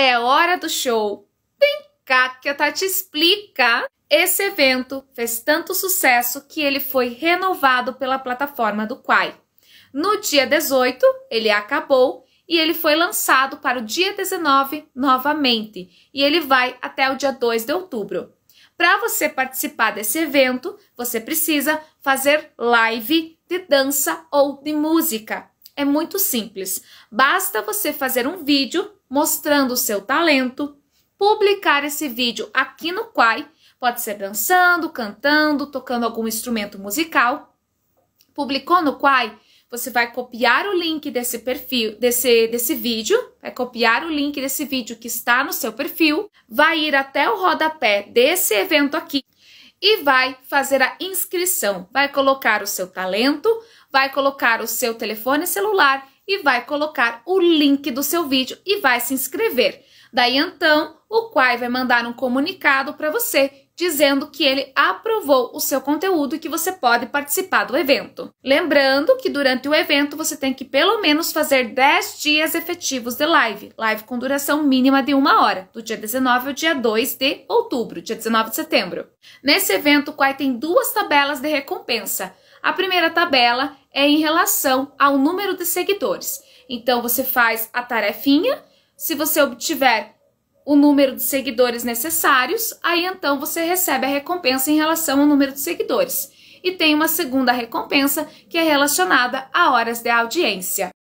É hora do show! Vem cá que a Tati tá explica! Esse evento fez tanto sucesso que ele foi renovado pela plataforma do Quai. No dia 18, ele acabou e ele foi lançado para o dia 19 novamente, e ele vai até o dia 2 de outubro. Para você participar desse evento, você precisa fazer live de dança ou de música. É muito simples. Basta você fazer um vídeo mostrando o seu talento, publicar esse vídeo aqui no Quai, pode ser dançando, cantando, tocando algum instrumento musical. Publicou no Quai, você vai copiar o link desse perfil, desse, desse vídeo, vai copiar o link desse vídeo que está no seu perfil, vai ir até o rodapé desse evento aqui e vai fazer a inscrição. Vai colocar o seu talento, vai colocar o seu telefone celular e vai colocar o link do seu vídeo e vai se inscrever. Daí então, o Quai vai mandar um comunicado para você dizendo que ele aprovou o seu conteúdo e que você pode participar do evento. Lembrando que durante o evento você tem que pelo menos fazer 10 dias efetivos de live, live com duração mínima de uma hora, do dia 19 ao dia 2 de outubro, dia 19 de setembro. Nesse evento, o Quai tem duas tabelas de recompensa. A primeira tabela é em relação ao número de seguidores. Então você faz a tarefinha, se você obtiver o número de seguidores necessários, aí então você recebe a recompensa em relação ao número de seguidores. E tem uma segunda recompensa que é relacionada a horas de audiência.